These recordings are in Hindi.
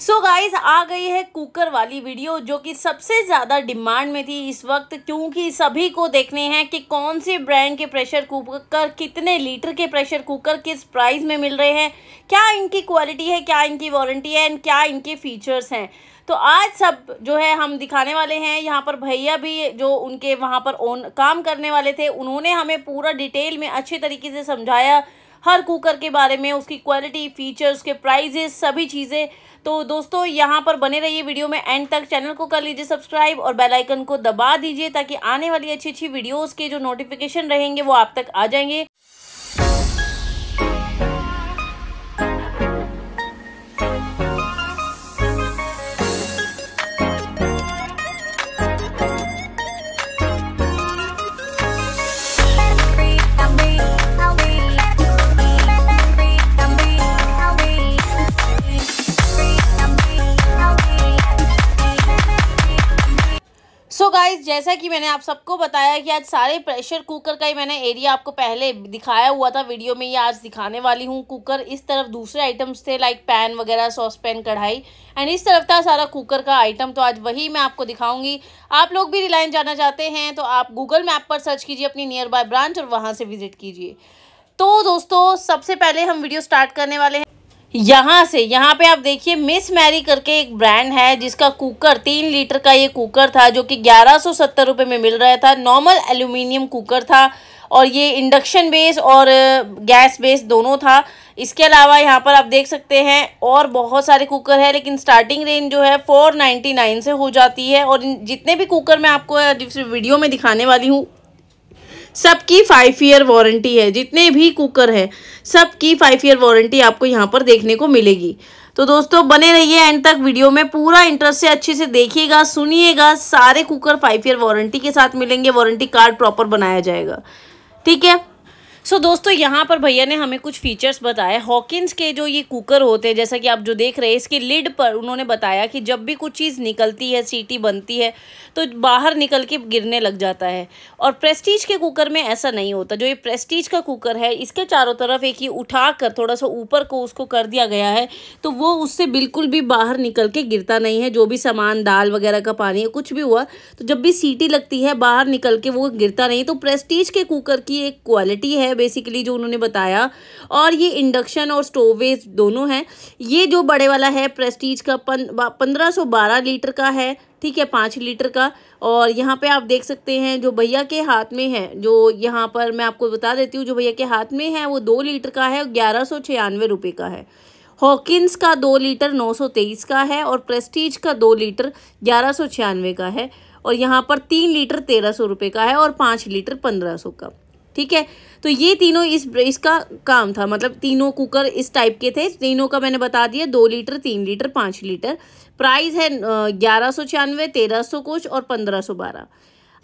सो so गाइस आ गई है कुकर वाली वीडियो जो कि सबसे ज़्यादा डिमांड में थी इस वक्त क्योंकि सभी को देखने हैं कि कौन से ब्रांड के प्रेशर कुकर कितने लीटर के प्रेशर कुकर किस प्राइस में मिल रहे हैं क्या इनकी क्वालिटी है क्या इनकी वारंटी है एंड क्या इनके फीचर्स हैं तो आज सब जो है हम दिखाने वाले हैं यहाँ पर भैया भी जो उनके वहाँ पर ओन काम करने वाले थे उन्होंने हमें पूरा डिटेल में अच्छे तरीके से समझाया हर कुकर के बारे में उसकी क्वालिटी फीचर्स के प्राइजेस सभी चीज़ें तो दोस्तों यहाँ पर बने रहिए वीडियो में एंड तक चैनल को कर लीजिए सब्सक्राइब और बेल आइकन को दबा दीजिए ताकि आने वाली अच्छी अच्छी वीडियोस के जो नोटिफिकेशन रहेंगे वो आप तक आ जाएंगे जैसा कि मैंने आप सबको बताया कि आज सारे प्रेशर कुकर का ही मैंने एरिया आपको पहले दिखाया हुआ था वीडियो में ये आज दिखाने वाली हूँ कुकर इस तरफ दूसरे आइटम्स थे लाइक पैन वगैरह सॉस पैन कढ़ाई एंड इस तरफ था सारा कुकर का आइटम तो आज वही मैं आपको दिखाऊंगी आप लोग भी रिलायंस जाना चाहते हैं तो आप गूगल मैप पर सर्च कीजिए अपनी नियर बाय ब्रांच और वहाँ से विजिट कीजिए तो दोस्तों सबसे पहले हम वीडियो स्टार्ट करने वाले हैं यहाँ से यहाँ पे आप देखिए मिस मैरी करके एक ब्रांड है जिसका कुकर तीन लीटर का ये कुकर था जो कि ग्यारह सौ सत्तर रुपये में मिल रहा था नॉर्मल एल्यूमिनियम कुकर था और ये इंडक्शन बेस और गैस बेस दोनों था इसके अलावा यहाँ पर आप देख सकते हैं और बहुत सारे कुकर है लेकिन स्टार्टिंग रेंज जो है फोर नाइन्टी नाइन से हो जाती है और जितने भी कुकर मैं आपको जिस वीडियो में दिखाने वाली हूँ सबकी फाइव ईयर वारंटी है जितने भी कुकर हैं सबकी फाइव ईयर वारंटी आपको यहाँ पर देखने को मिलेगी तो दोस्तों बने रहिए एंड तक वीडियो में पूरा इंटरेस्ट से अच्छे से देखिएगा सुनिएगा सारे कुकर फाइव ईयर वारंटी के साथ मिलेंगे वारंटी कार्ड प्रॉपर बनाया जाएगा ठीक है सो so, दोस्तों यहाँ पर भैया ने हमें कुछ फीचर्स बताए हॉकिंस के जो ये कुकर होते हैं जैसा कि आप जो देख रहे हैं इसके लिड पर उन्होंने बताया कि जब भी कुछ चीज़ निकलती है सीटी बनती है तो बाहर निकल के गिरने लग जाता है और प्रेस्टीज के कुकर में ऐसा नहीं होता जो ये प्रेस्टीज का कुकर है इसके चारों तरफ एक ही उठा कर थोड़ा सा ऊपर को उसको कर दिया गया है तो वो उससे बिल्कुल भी बाहर निकल के गिरता नहीं है जो भी सामान दाल वगैरह का पानी कुछ भी हुआ तो जब भी सीटी लगती है बाहर निकल के वो गिरता नहीं तो प्रेस्टीज के कुकर की एक क्वालिटी है बेसिकली जो उन्होंने बताया और ये इंडक्शन और स्टोवेज दोनों हैं ये जो बड़े वाला है प्रेस्टीज का पन पंद्रह लीटर का है ठीक है पाँच लीटर का और यहाँ पे आप देख सकते हैं जो भैया के हाथ में है जो यहाँ पर मैं आपको बता देती हूँ जो भैया के हाथ में है वो दो लीटर का है ग्यारह सौ छियानवे रुपये का है हॉकिंस का दो लीटर नौ सौ तेईस का है और प्रेस्टीज का दो लीटर ग्यारह सौ छियानवे का है और यहाँ पर तीन लीटर तेरह सौ रुपये का है और पाँच लीटर पंद्रह सौ का ठीक है तो ये तीनों इस इसका काम था मतलब तीनों कुकर इस टाइप के थे तीनों का मैंने बता दिया दो लीटर तीन लीटर पाँच लीटर प्राइस है ग्यारह सौ छियानवे तेरह सौ कुछ और पंद्रह सौ बारह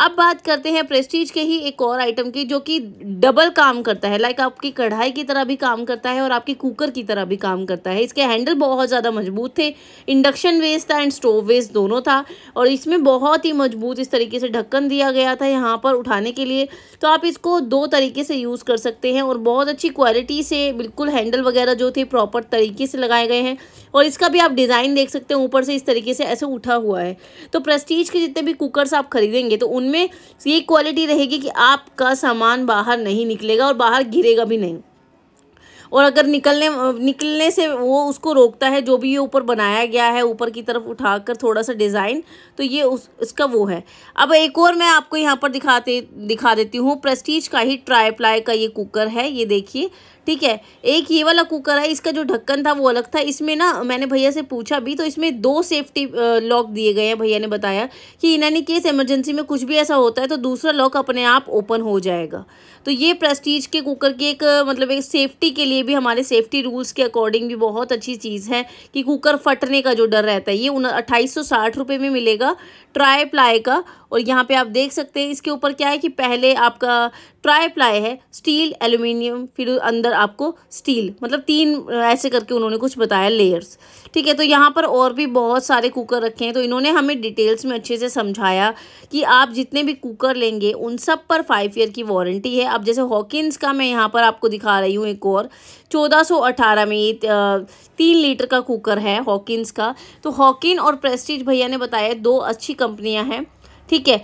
अब बात करते हैं प्रेस्टीज के ही एक और आइटम की जो कि डबल काम करता है लाइक आपकी कढ़ाई की तरह भी काम करता है और आपकी कुकर की तरह भी काम करता है इसके हैंडल बहुत ज़्यादा मजबूत थे इंडक्शन वेस्ट था एंड स्टोव वेस्ट दोनों था और इसमें बहुत ही मजबूत इस तरीके से ढक्कन दिया गया था यहाँ पर उठाने के लिए तो आप इसको दो तरीके से यूज़ कर सकते हैं और बहुत अच्छी क्वालिटी से बिल्कुल हैंडल वगैरह जो थे प्रॉपर तरीके से लगाए गए हैं और इसका भी आप डिज़ाइन देख सकते हैं ऊपर से इस तरीके से ऐसे उठा हुआ है तो प्रेस्टीज के जितने भी कुकर्स आप खरीदेंगे तो उनमें ये क्वालिटी रहेगी कि आपका सामान बाहर नहीं निकलेगा और बाहर गिरेगा भी नहीं और अगर निकलने निकलने से वो उसको रोकता है जो भी ये ऊपर बनाया गया है ऊपर की तरफ उठाकर थोड़ा सा डिज़ाइन तो ये उस उसका वो है अब एक और मैं आपको यहाँ पर दिखाते दिखा देती हूँ प्रेस्टीज का ही ट्राई प्लाई का ये कुकर है ये देखिए ठीक है एक ये वाला कुकर है इसका जो ढक्कन था वो अलग था इसमें ना मैंने भैया से पूछा भी तो इसमें दो सेफ्टी लॉक दिए गए हैं भैया ने बताया कि इन केस इमरजेंसी में कुछ भी ऐसा होता है तो दूसरा लॉक अपने आप ओपन हो जाएगा तो ये प्रेस्टीज के कुकर की एक मतलब एक सेफ्टी के लिए भी हमारे सेफ्टी रूल्स के अकॉर्डिंग भी बहुत अच्छी चीज़ है कि कुकर फटने का जो डर रहता है ये अट्ठाईस सौ में मिलेगा ट्राई प्लाई का और यहाँ पे आप देख सकते हैं इसके ऊपर क्या है कि पहले आपका ट्राई प्लाई है स्टील एल्यूमिनियम फिर अंदर आपको स्टील मतलब तीन ऐसे करके उन्होंने कुछ बताया लेयर्स ठीक है तो यहाँ पर और भी बहुत सारे कुकर रखे हैं तो इन्होंने हमें डिटेल्स में अच्छे से समझाया कि आप जितने भी कुकर लेंगे उन सब पर फाइव ईयर की वारंटी है अब जैसे हॉकिस का मैं यहाँ पर आपको दिखा रही हूँ एक और चौदह में तीन लीटर का कुकर है हॉकिस का तो हॉकिन और प्रेस्टिज भैया ने बताया दो अच्छी कंपनियाँ हैं ठीक है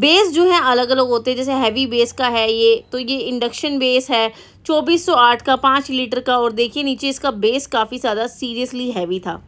बेस जो है अलग अलग होते हैं जैसे हैवी बेस का है ये तो ये इंडक्शन बेस है 2408 का पाँच लीटर का और देखिए नीचे इसका बेस काफ़ी ज़्यादा सीरियसली हैवी था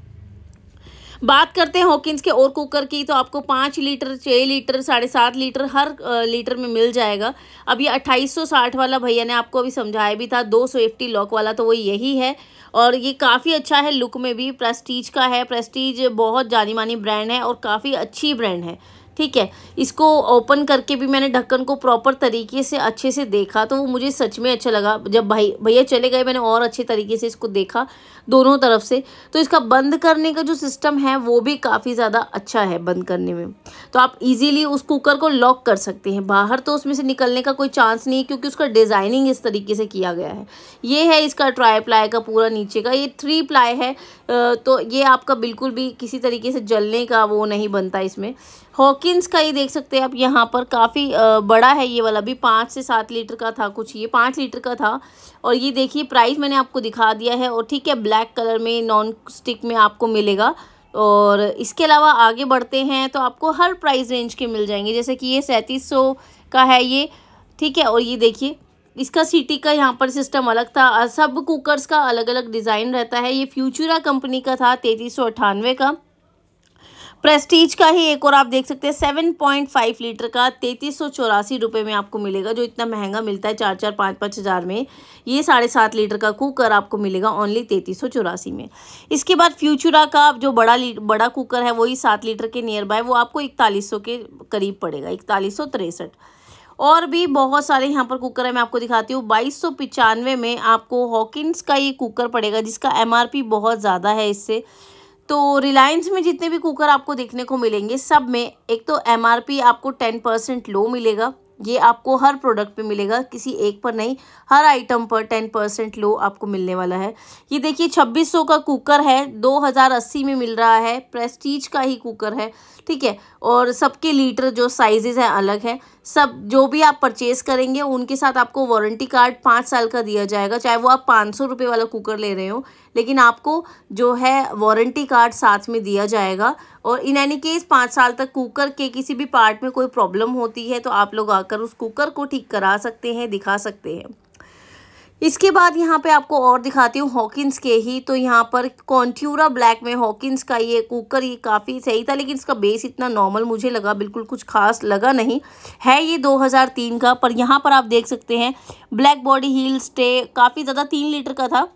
बात करते हैं हॉकिंस के और कुकर की तो आपको पाँच लीटर छः लीटर साढ़े सात लीटर हर लीटर में मिल जाएगा अब ये अट्ठाईस सौ साठ वाला भैया ने आपको अभी समझाया भी था दो सेफ्टी लॉक वाला तो वो यही है और ये काफ़ी अच्छा है लुक में भी प्रेस्टीज का है प्रेस्टीज बहुत जानी मानी ब्रांड है और काफ़ी अच्छी ब्रांड है ठीक है इसको ओपन करके भी मैंने ढक्कन को प्रॉपर तरीके से अच्छे से देखा तो वो मुझे सच में अच्छा लगा जब भाई भैया चले गए मैंने और अच्छे तरीके से इसको देखा दोनों तरफ से तो इसका बंद करने का जो सिस्टम है वो भी काफ़ी ज़्यादा अच्छा है बंद करने में तो आप इजीली उस कुकर को लॉक कर सकते हैं बाहर तो उसमें से निकलने का कोई चांस नहीं है क्योंकि उसका डिज़ाइनिंग इस तरीके से किया गया है ये है इसका ट्राई प्लाई का पूरा नीचे का ये थ्री प्लाई है तो ये आपका बिल्कुल भी किसी तरीके से जलने का वो नहीं बनता इसमें हॉक स्किन्स का ये देख सकते हैं आप यहाँ पर काफ़ी बड़ा है ये वाला भी पाँच से सात लीटर का था कुछ ये पाँच लीटर का था और ये देखिए प्राइस मैंने आपको दिखा दिया है और ठीक है ब्लैक कलर में नॉन स्टिक में आपको मिलेगा और इसके अलावा आगे बढ़ते हैं तो आपको हर प्राइस रेंज के मिल जाएंगे जैसे कि ये सैंतीस का है ये ठीक है और ये देखिए इसका सिटी का यहाँ पर सिस्टम अलग था सब कुकर्स का अलग अलग डिज़ाइन रहता है ये फ्यूचरा कंपनी का था तैतीस का प्रेस्टीज का ही एक और आप देख सकते हैं सेवन पॉइंट फाइव लीटर का तैतीस सौ चौरासी रुपये में आपको मिलेगा जो इतना महंगा मिलता है चार चार पाँच पाँच हज़ार में ये साढ़े सात लीटर का कुकर आपको मिलेगा ओनली तैतीस सौ चौरासी में इसके बाद फ्यूचरा का जो बड़ा बड़ा कुकर है वही सात लीटर के नियर बाय वो आपको इकतालीस सौ के करीब पड़ेगा इकतालीस सौ तिरसठ और भी बहुत सारे यहाँ पर कुकर है मैं आपको दिखाती हूँ बाईस सौ में आपको हॉकिस का ये कुकर पड़ेगा जिसका एमआरपी बहुत ज़्यादा है इससे तो रिलायंस में जितने भी कुकर आपको देखने को मिलेंगे सब में एक तो एम आपको टेन परसेंट लो मिलेगा ये आपको हर प्रोडक्ट पे मिलेगा किसी एक पर नहीं हर आइटम पर टेन परसेंट लो आपको मिलने वाला है ये देखिए छब्बीस सौ का कुकर है दो हज़ार अस्सी में मिल रहा है प्रेस्टीज का ही कुकर है ठीक है और सबके लीटर जो साइजेज़ हैं अलग हैं सब जो भी आप परचेस करेंगे उनके साथ आपको वारंटी कार्ड पाँच साल का दिया जाएगा चाहे वो आप पाँच सौ रुपये वाला कुकर ले रहे हो लेकिन आपको जो है वारंटी कार्ड साथ में दिया जाएगा और इन एनी केस पाँच साल तक कुकर के किसी भी पार्ट में कोई प्रॉब्लम होती है तो आप लोग आकर उस कुकर को ठीक करा सकते हैं दिखा सकते हैं इसके बाद यहाँ पे आपको और दिखाती हूँ हॉकिंस के ही तो यहाँ पर कॉन्ट्यूरा ब्लैक में हॉकिंस का ये कुकर ये काफ़ी सही था लेकिन इसका बेस इतना नॉर्मल मुझे लगा बिल्कुल कुछ खास लगा नहीं है ये 2003 का पर यहाँ पर आप देख सकते हैं ब्लैक बॉडी हील स्टे काफ़ी ज़्यादा तीन लीटर का था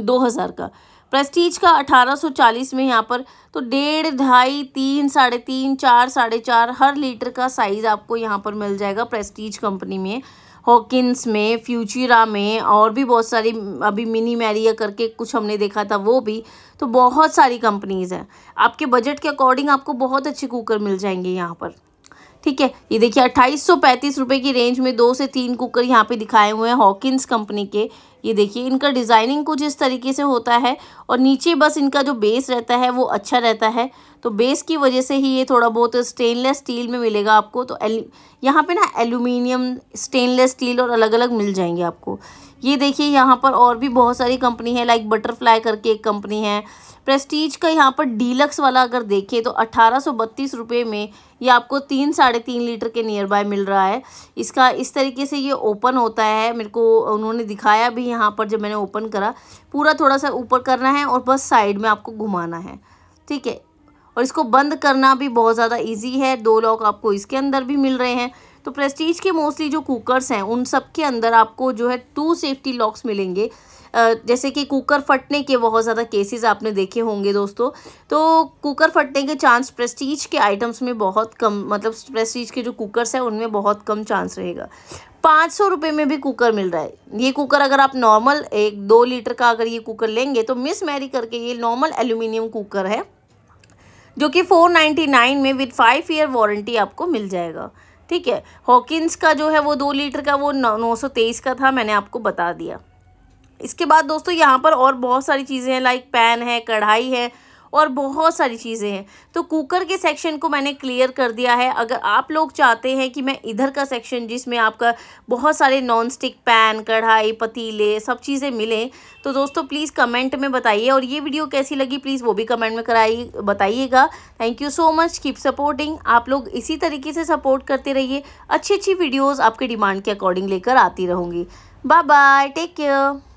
2000 का प्रेस्टीज का 1840 में यहाँ पर तो डेढ़ ढाई तीन साढ़े तीन चार साढ़े चार हर लीटर का साइज़ आपको यहाँ पर मिल जाएगा प्रेस्टीज कंपनी में हॉकिंस में फ्यूचरा में और भी बहुत सारी अभी मिनी मैरिया करके कुछ हमने देखा था वो भी तो बहुत सारी कंपनीज़ हैं आपके बजट के अकॉर्डिंग आपको बहुत अच्छे कुकर मिल जाएंगे यहाँ पर ठीक है ये देखिए अट्ठाईस सौ पैंतीस रुपये की रेंज में दो से तीन कुकर यहाँ पे दिखाए हुए हैं हॉकिंस कंपनी के ये देखिए इनका डिज़ाइनिंग कुछ इस तरीके से होता है और नीचे बस इनका जो बेस रहता है वो अच्छा रहता है तो बेस की वजह से ही ये थोड़ा बहुत स्टेनलेस स्टील में मिलेगा आपको तो यहाँ पे ना एल्यूमिनियम स्टेनलेस स्टील और अलग अलग मिल जाएंगे आपको ये देखिए यहाँ पर और भी बहुत सारी कंपनी है लाइक बटरफ्लाई करके एक कंपनी है प्रेस्टीज का यहाँ पर डीलक्स वाला अगर देखें तो अट्ठारह सौ बत्तीस रुपये में ये आपको तीन साढ़े तीन लीटर के नियर बाय मिल रहा है इसका इस तरीके से ये ओपन होता है मेरे को उन्होंने दिखाया भी यहाँ पर जब मैंने ओपन करा पूरा थोड़ा सा ऊपर करना है और बस साइड में आपको घुमाना है ठीक है और इसको बंद करना भी बहुत ज़्यादा इजी है दो लॉक आपको इसके अंदर भी मिल रहे हैं तो प्रेस्टीज के मोस्टली जो कुकर्स हैं उन सब के अंदर आपको जो है टू सेफ्टी लॉक्स मिलेंगे जैसे कि कुकर फटने के बहुत ज़्यादा केसेस आपने देखे होंगे दोस्तों तो कुकर फटने के चांस प्रेस्टीज के आइटम्स में बहुत कम मतलब प्रेस्टीज के जो कुकर्स हैं उनमें बहुत कम चांस रहेगा पाँच सौ रुपये में भी कुकर मिल रहा है ये कुकर अगर आप नॉर्मल एक दो लीटर का अगर ये कुकर लेंगे तो मिस मैरी करके ये नॉर्मल एल्यूमिनियम कुकर है जो कि 499 में विद फाइव ईयर वारंटी आपको मिल जाएगा ठीक है हॉकिंस का जो है वो दो लीटर का वो नौ सौ तेईस का था मैंने आपको बता दिया इसके बाद दोस्तों यहाँ पर और बहुत सारी चीज़ें हैं लाइक पैन है कढ़ाई है और बहुत सारी चीज़ें हैं तो कुकर के सेक्शन को मैंने क्लियर कर दिया है अगर आप लोग चाहते हैं कि मैं इधर का सेक्शन जिसमें आपका बहुत सारे नॉन स्टिक पैन कढ़ाई पतीले सब चीज़ें मिलें तो दोस्तों प्लीज़ कमेंट में बताइए और ये वीडियो कैसी लगी प्लीज़ वो भी कमेंट में कराइए बताइएगा thank you so much keep supporting आप लोग इसी तरीके से सपोर्ट करते रहिए अच्छी अच्छी वीडियोज़ आपके डिमांड के अकॉर्डिंग लेकर आती रहूँगी बाय बाय टेक केयर